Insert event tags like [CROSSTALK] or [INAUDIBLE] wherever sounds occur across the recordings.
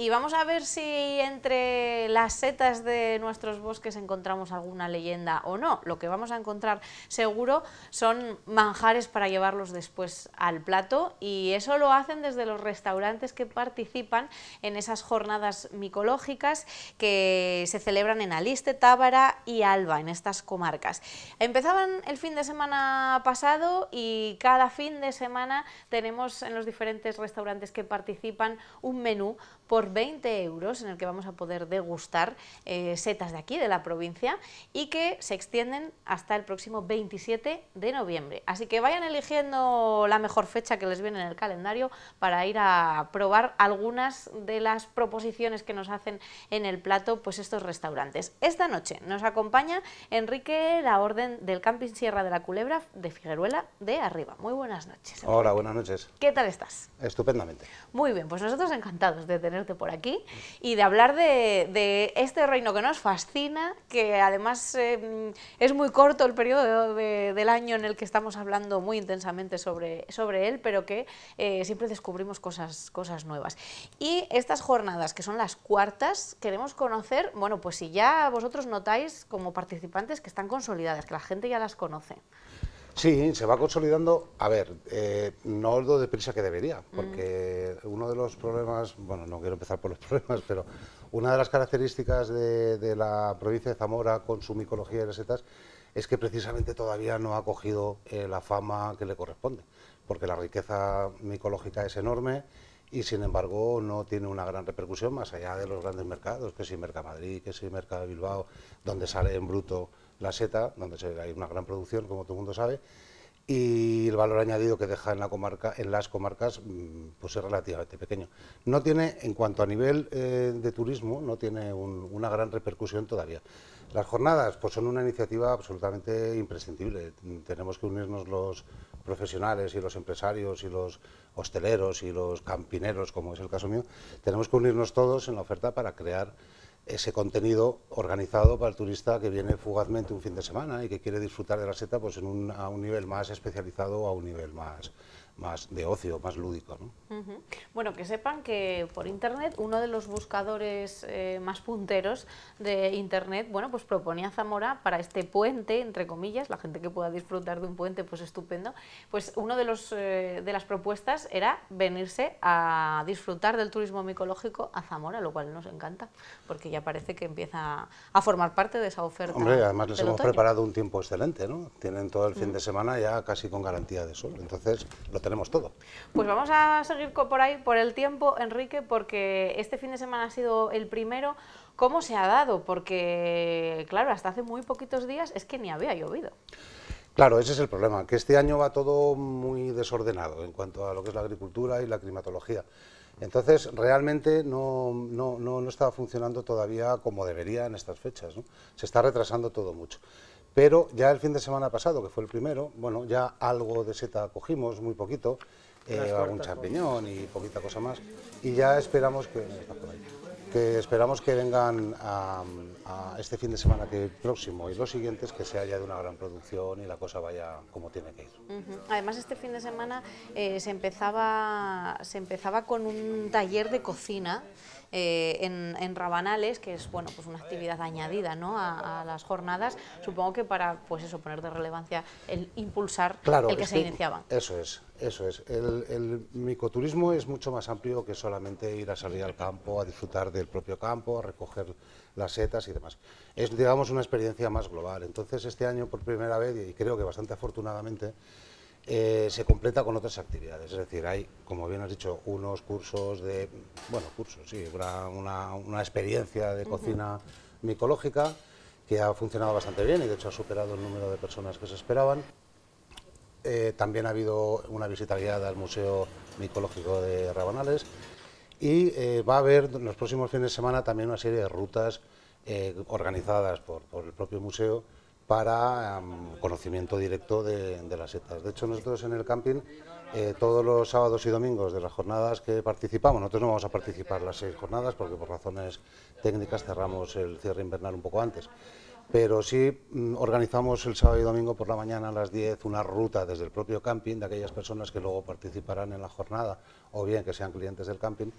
Y vamos a ver si entre las setas de nuestros bosques encontramos alguna leyenda o no. Lo que vamos a encontrar seguro son manjares para llevarlos después al plato y eso lo hacen desde los restaurantes que participan en esas jornadas micológicas que se celebran en Aliste, Tábara y Alba, en estas comarcas. Empezaban el fin de semana pasado y cada fin de semana tenemos en los diferentes restaurantes que participan un menú por 20 euros en el que vamos a poder degustar eh, setas de aquí, de la provincia, y que se extienden hasta el próximo 27 de noviembre. Así que vayan eligiendo la mejor fecha que les viene en el calendario para ir a probar algunas de las proposiciones que nos hacen en el plato pues estos restaurantes. Esta noche nos acompaña Enrique La Orden del Camping Sierra de la Culebra de Figueruela de Arriba. Muy buenas noches. Hola, buenas noches. ¿Qué tal estás? Estupendamente. Muy bien, pues nosotros encantados de tener por aquí y de hablar de, este reino que nos fascina, que además em, es muy corto el periodo del año en el que estamos hablando muy intensamente sobre, sobre él, pero que eh, siempre descubrimos cosas, cosas nuevas. Y estas jornadas, que son las cuartas, queremos conocer, bueno, pues si ya vosotros notáis como participantes que están consolidadas, que la gente ya las conoce. Sí, se va consolidando. A ver, eh, no os doy deprisa que debería, mm. porque uno de los problemas, bueno, no quiero empezar por los [LAUGHS] problemas, pero una de las características de, la provincia de Zamora con su micología y las setas es que precisamente todavía no ha cogido eh, la fama que le corresponde, porque la riqueza micológica es enorme y sin embargo no tiene una gran repercusión más allá de los grandes mercados, que si Merca Madrid, que si de Bilbao, donde sale en bruto la seta, donde hay una gran producción, como todo el mundo sabe, y el valor añadido que deja en, la comarca, en las comarcas mm, pues es relativamente pequeño. No tiene, en cuanto a nivel eh, de turismo, no tiene una gran repercusión todavía. Las jornadas pues son una iniciativa absolutamente imprescindible. Tenemos que unirnos los profesionales y los empresarios y los hosteleros y los campineros, como es el caso mío. Tenemos que unirnos todos en la oferta para crear ese contenido organizado para el turista que viene fugazmente un fin de semana y que quiere disfrutar de la seta pues en a un nivel más especializado o a un nivel más, más de ocio, más lúdico. ¿no? Bueno, que sepan que por Internet uno de los buscadores eh, más punteros de Internet, bueno, pues proponía Zamora para este puente, entre comillas, la gente que pueda disfrutar de un puente, pues estupendo, pues uno de, los, eh, de las propuestas era venirse a disfrutar del turismo micológico a Zamora, lo cual nos encanta, porque ya parece que empieza a formar parte de esa oferta. Hombre, además les hemos preparado un tiempo excelente, ¿no? Tienen todo el fin de semana ya casi con garantía de sol, entonces lo tenemos tenemos todo. Pues vamos a seguir por ahí, por el tiempo, Enrique, porque este fin de semana ha sido el primero. ¿Cómo se ha dado? Porque, claro, hasta hace muy poquitos días es que ni había llovido. Claro, ese es el problema, que este año va todo muy desordenado en cuanto a lo que es la agricultura y la climatología. Entonces, realmente no, no está funcionando todavía como debería en estas fechas. Se está retrasando todo mucho pero ya el fin de semana pasado, que fue el primero, bueno, ya algo de seta cogimos, muy poquito, eh, algún champiñón y poquita cosa más, y ya esperamos que, que esperamos que vengan a, este fin de semana que próximo y los siguientes que sea ya de una gran producción y la cosa vaya como tiene que ir. Además este fin de semana eh, se, empezaba, se empezaba con un taller de cocina eh, en, Rabanales, que es bueno, pues una actividad añadida a, las jornadas, supongo que para pues eso, poner de relevancia el impulsar el que se iniciaba. Eso es, eso es. El, el, micoturismo es mucho más amplio que solamente ir a salir al campo, a disfrutar del propio campo, a recoger las setas y demás. Es, digamos, una experiencia más global. Entonces, este año, por primera vez, y creo que bastante afortunadamente, eh, se completa con otras actividades. Es decir, hay, como bien has dicho, unos cursos de, bueno, cursos, sí, una, una, experiencia de cocina micológica que ha funcionado bastante bien y de hecho ha superado el número de personas que se esperaban. Eh, también ha habido una visita guiada al Museo Micológico de Rabanales y eh, va a haber en los próximos fines de semana también una serie de rutas organizadas por, el propio museo para em, conocimiento directo de, las setas. De hecho, nosotros en el camping, eh, todos los sábados y domingos de las jornadas que participamos, nosotros no vamos a participar las seis jornadas porque por razones técnicas cerramos el cierre invernal un poco antes, pero sí mm, organizamos el sábado y domingo por la mañana a las 10 una ruta desde el propio camping de aquellas personas que luego participarán en la jornada o bien que sean clientes del camping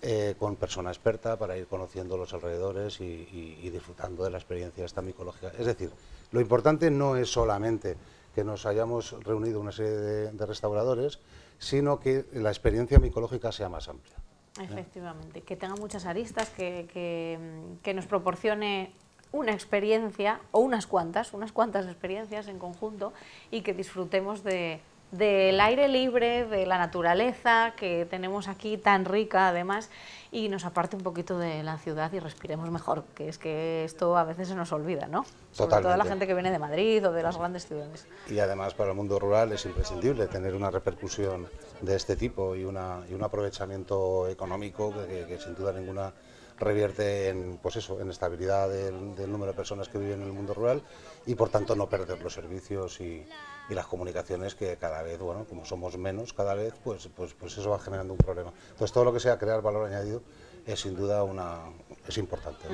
eh, con persona experta para ir conociendo los alrededores y, disfrutando de la experiencia esta micológica. Es decir, lo importante no es solamente que nos hayamos reunido una serie de, restauradores, sino que la experiencia micológica sea más amplia. ¿Eh? Efectivamente, que tenga muchas aristas, que, que, mm, que nos proporcione una experiencia o unas cuantas, unas cuantas experiencias en conjunto y que disfrutemos de, del aire libre, de la naturaleza que tenemos aquí tan rica además y nos aparte un poquito de la ciudad y respiremos mejor, que es que esto a veces se nos olvida, ¿no? Sobre la gente que viene de Madrid o de las grandes ciudades. Y además para el mundo rural es imprescindible tener una repercusión de este tipo y, y un aprovechamiento económico que sin duda ninguna revierte en, pues eso, en estabilidad del, número de personas que viven en el mundo rural y por tanto no perder los servicios y, las comunicaciones que cada vez, bueno, como somos menos cada vez, pues, pues, pues eso va generando un problema. Entonces todo lo que sea crear valor añadido es sin duda una, es importante.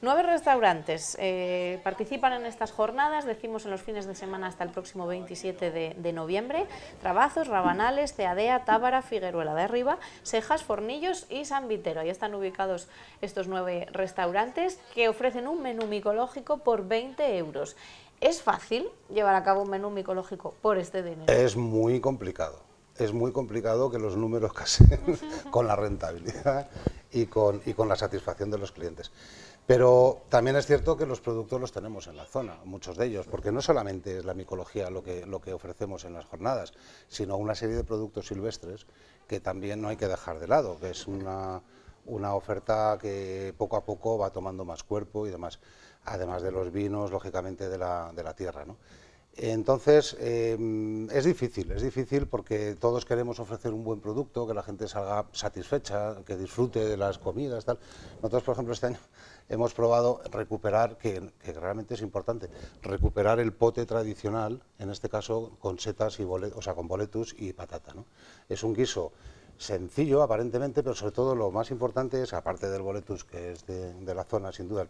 Nueve restaurantes eh, participan en estas jornadas, decimos en los fines de semana hasta el próximo 27 de, noviembre. Trabazos, Rabanales, Ceadea, Tábara, Figueruela de Arriba, Cejas, Fornillos y San Vitero. Ahí están ubicados estos nueve restaurantes que ofrecen un menú micológico por 20 euros. ¿Es fácil llevar a cabo un menú micológico por este dinero? Es muy complicado. Es muy complicado que los números [LAUGHS] casen con la rentabilidad y con, y con la satisfacción de los clientes. Pero también es cierto que los productos los tenemos en la zona, muchos de ellos, porque no solamente es la micología lo que, lo que ofrecemos en las jornadas, sino una serie de productos silvestres que también no hay que dejar de lado, que es una, oferta que poco a poco va tomando más cuerpo y demás, además de los vinos, lógicamente, de la, de la tierra. ¿no? Entonces, em, es difícil, es difícil porque todos queremos ofrecer un buen producto, que la gente salga satisfecha, que disfrute de las comidas, tal. Nosotros, por ejemplo, este año hemos probado recuperar, que, realmente es importante, recuperar el pote tradicional, en este caso con setas y boletus, o sea, con boletus y patata, ¿no? Es un guiso sencillo aparentemente, pero sobre todo lo más importante es, aparte del boletus que es de, la zona, sin duda, el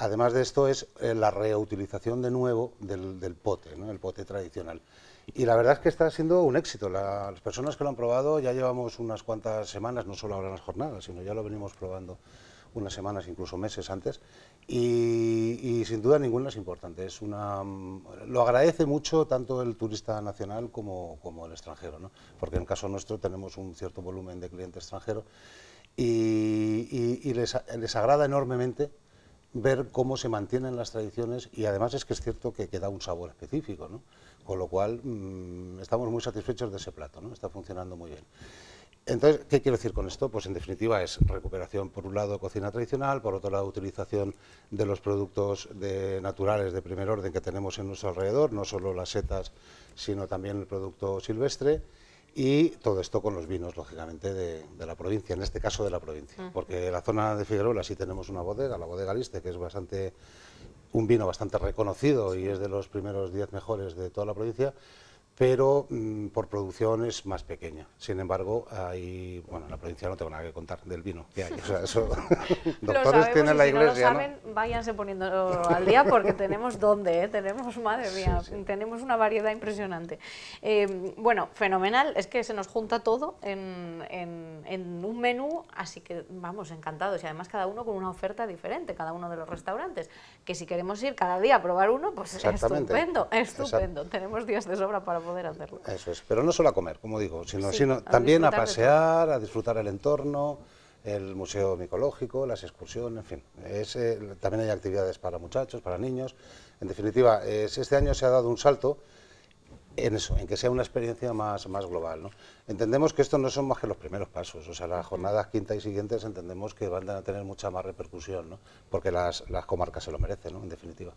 Además de esto es eh, la reutilización de nuevo del, pote, el pote tradicional. Y la verdad es que está siendo un éxito. las personas que lo han probado ya llevamos unas cuantas semanas, no solo ahora en las jornadas, sino ya lo venimos probando unas semanas, incluso meses antes, y, sin duda ninguna es importante. Es una, mm, lo agradece mucho tanto el turista nacional como, el extranjero, porque en el caso nuestro tenemos un cierto volumen de cliente extranjeros y, les agrada enormemente ver cómo se mantienen las tradiciones y además es que es cierto que, queda un sabor específico, con lo cual mm, estamos muy satisfechos de ese plato, ¿no? está funcionando muy bien. Entonces, ¿qué quiero decir con esto? Pues en definitiva es recuperación, por un lado, cocina tradicional, por otro lado, utilización de los productos naturales de primer orden que tenemos en nuestro alrededor, no solo las setas, sino también el producto silvestre, y todo esto con los vinos, lógicamente, de, la provincia, en este caso de la provincia, porque en porque la zona de Figueroa sí tenemos una bodega, la bodega Liste, que es bastante un vino bastante reconocido y es de los primeros 10 mejores de toda la provincia, pero mm, por producción es más pequeña. Sin embargo, hay, bueno, en la provincia no tengo nada que contar del vino que hay. eso, [LAUGHS] [LAUGHS] doctores tienen la si No lo saben, váyanse poniendo al día porque tenemos dónde, ¿eh? tenemos, madre mía, tenemos una variedad impresionante. Em, bueno, fenomenal, es que se nos junta todo en, en, un menú, así que vamos, encantados. Y además cada uno con una oferta diferente, cada uno de los restaurantes, que si queremos ir cada día a probar uno, pues es estupendo, estupendo. Tenemos días de sobra para poder Eso es, pero no solo a comer, como digo, sino, también a pasear, a disfrutar el entorno, el museo micológico, las excursiones, en fin. Es, eh, también hay actividades para muchachos, para niños. En definitiva, este año se ha dado un salto en eso, en que sea una experiencia más, global. ¿no? Entendemos que estos no son más que los primeros pasos, o sea, las jornadas quinta y siguientes entendemos que van a tener mucha más repercusión, ¿no? porque las, las, comarcas se lo merecen, ¿no? en definitiva.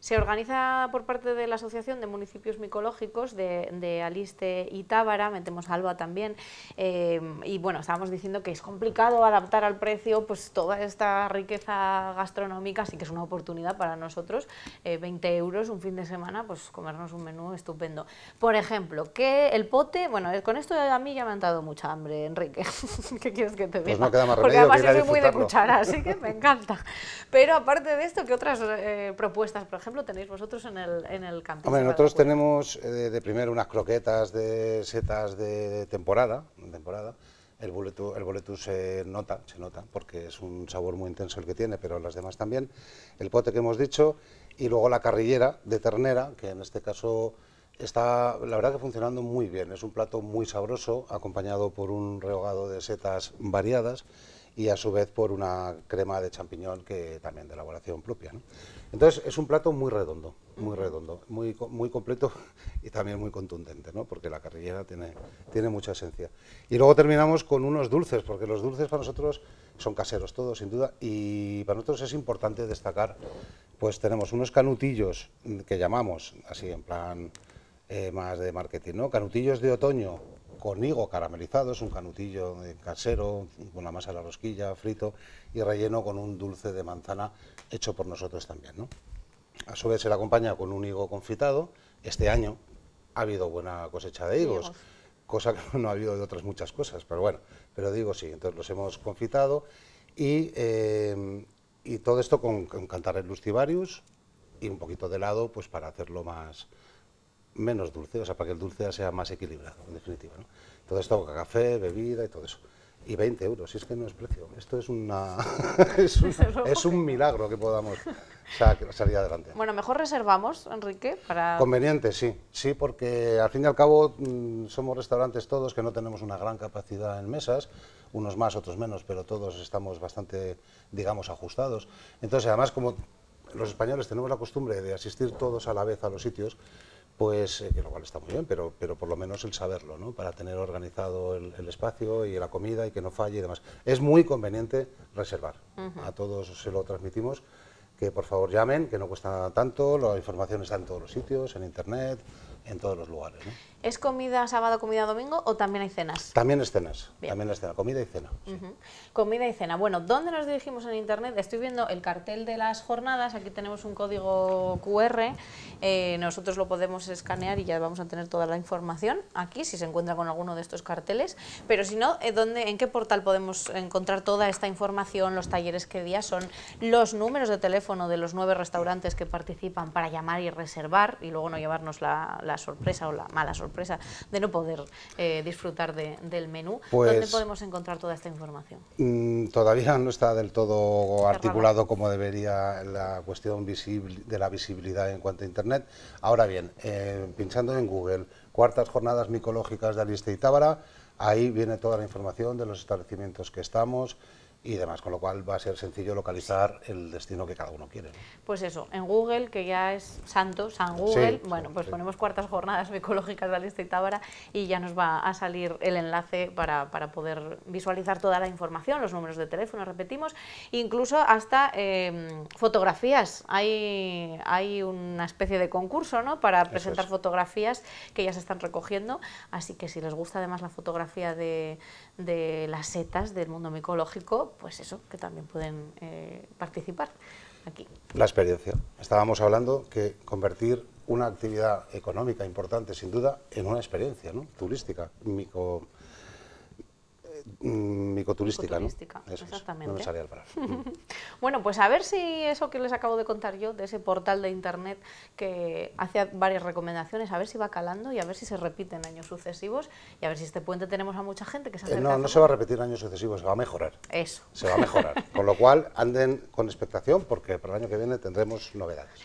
Se organiza por parte de la Asociación de Municipios Micológicos de, Aliste y Tábara, metemos a Alba también, eh, y bueno, estábamos diciendo que es complicado adaptar al precio pues toda esta riqueza gastronómica, así que es una oportunidad para nosotros, 20 eh, euros un fin de semana, pues comernos un menú estupendo. Por ejemplo, que el pote, bueno, eh, con esto a mí ya me han dado mucha hambre, Enrique. [LAUGHS] ¿Qué quieres que te pues diga? no queda más Porque además yo soy muy de cuchara, así que [LAUGHS] me encanta. Pero aparte de esto, ¿qué otras eh, propuestas, por ejemplo, tenéis vosotros en el, en el Hombre, nosotros tenemos eh, de, primero unas croquetas de setas de temporada, temporada. El boletú el se nota, se nota, porque es un sabor muy intenso el que tiene, pero las demás también. El pote que hemos dicho y luego la carrillera de ternera, que en este caso Está, la verdad que funcionando muy bien. Es un plato muy sabroso, acompañado por un rehogado de setas variadas y a su vez por una crema de champiñón que también de elaboración propia. Entonces es un plato muy redondo, muy redondo, muy, muy completo [LAUGHS] y también muy contundente, ¿no? porque la carrillera tiene, tiene mucha esencia. Y luego terminamos con unos dulces, porque los dulces para nosotros son caseros todos, sin duda, y para nosotros es importante destacar, pues tenemos unos canutillos que llamamos así en plan eh, más de marketing, ¿no? Canutillos de otoño con higo caramelizado, es un canutillo casero, con la masa de la rosquilla, frito, y relleno con un dulce de manzana hecho por nosotros también, ¿no? A su vez se le acompaña con un higo confitado. Este año ha habido buena cosecha de higos. cosa que no ha habido de otras muchas cosas, pero bueno, pero digo sí, entonces los hemos confitado y, eh, todo esto con, cantar el Lustivarius y un poquito de helado pues para hacerlo más, menos dulce, o sea, para que el dulce sea más equilibrado, en definitiva. ¿no? Todo esto, café, bebida y todo eso. Y 20 euros, si es que no es precio. Esto es, una [LAUGHS] es, un, milagro que podamos salir adelante. Bueno, mejor reservamos, Enrique, para... Conveniente, sí. Sí, porque al fin y al cabo mm, somos restaurantes todos que no tenemos una gran capacidad en mesas, unos más, otros menos, pero todos estamos bastante, digamos, ajustados. Entonces, además, como los españoles tenemos la costumbre de asistir todos a la vez a los sitios, pues eh, que lo cual está muy bien, pero, pero por lo menos el saberlo, ¿no? para tener organizado el, espacio y la comida y que no falle y demás. Es muy conveniente reservar, a todos se lo transmitimos, que por favor llamen, que no cuesta tanto, la información está en todos los sitios, en internet, en todos los lugares. ¿Es comida sábado, comida domingo o también hay cenas? También hay cenas, también hay cena, comida y cena. Comida y cena. Bueno, ¿dónde nos dirigimos en internet? Estoy viendo el cartel de las jornadas, aquí tenemos un código QR, eh, nosotros lo podemos escanear y ya vamos a tener toda la información aquí, si se encuentra con alguno de estos carteles, pero si no, eh, ¿en qué portal podemos encontrar toda esta información, los talleres, que día son, los números de teléfono de los nueve restaurantes que participan para llamar y reservar y luego no llevarnos la la sorpresa o la mala sorpresa de no poder eh, disfrutar de, del menú. ¿Dónde pues podemos encontrar toda esta información? Mm, todavía no está del todo articulado como debería la cuestión visible, de la visibilidad en cuanto a Internet. Ahora bien, eh, pinchando en Google, cuartas jornadas micológicas de Aliste y Tábara, ahí viene toda la información de los establecimientos que estamos, y demás, con lo cual va a ser sencillo localizar el destino que cada uno quiere. Pues eso, en Google, que ya es santo, San Google, bueno, pues ponemos cuartas jornadas [LAUGHS] ecológicas de este Alista y Tábara y ya nos va a salir el enlace para, poder visualizar toda la información, los números de teléfono, repetimos, incluso hasta em, fotografías. Hay, hay una especie de concurso ¿no? para presentar fotografías que ya se están recogiendo, así que si les gusta además la fotografía de, de las setas del mundo micológico, pues eso, que también pueden eh, participar aquí. La experiencia. Estábamos hablando que convertir una actividad económica importante, sin duda, en una experiencia ¿no? turística, mico Mm, micoturística, me salía [LAUGHS] mm. bueno, pues a ver si eso que les acabo de contar yo, de ese portal de internet que hace varias recomendaciones, a ver si va calando y a ver si se repite en años sucesivos y a ver si este puente tenemos a mucha gente que se eh, acerca. no, no se va a repetir años sucesivos, se va a mejorar. Eso. Se va a mejorar. [LAUGHS] con lo cual, anden con expectación porque para el año que viene tendremos novedades.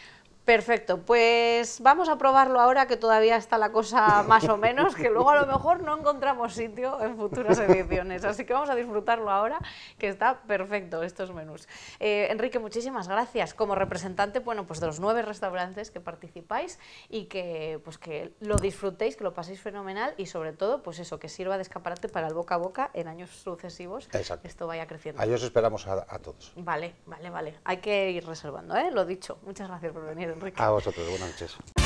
Perfecto, pues vamos a probarlo ahora que todavía está la cosa [LAUGHS] más o menos, que luego a lo mejor no encontramos sitio en futuras ediciones. Así que vamos a disfrutarlo ahora, que está perfecto estos menús. Eh, Enrique, muchísimas gracias como representante bueno, pues de los nueve restaurantes que participáis y que, pues que lo disfrutéis, que lo paséis fenomenal y sobre todo pues eso, que sirva de escaparate para el boca a boca en años sucesivos, Exacto. esto vaya creciendo. A ellos esperamos a, todos. Vale, vale, vale. Hay que ir reservando, ¿eh? lo dicho. Muchas gracias por venir. A vosotros, buenas noches.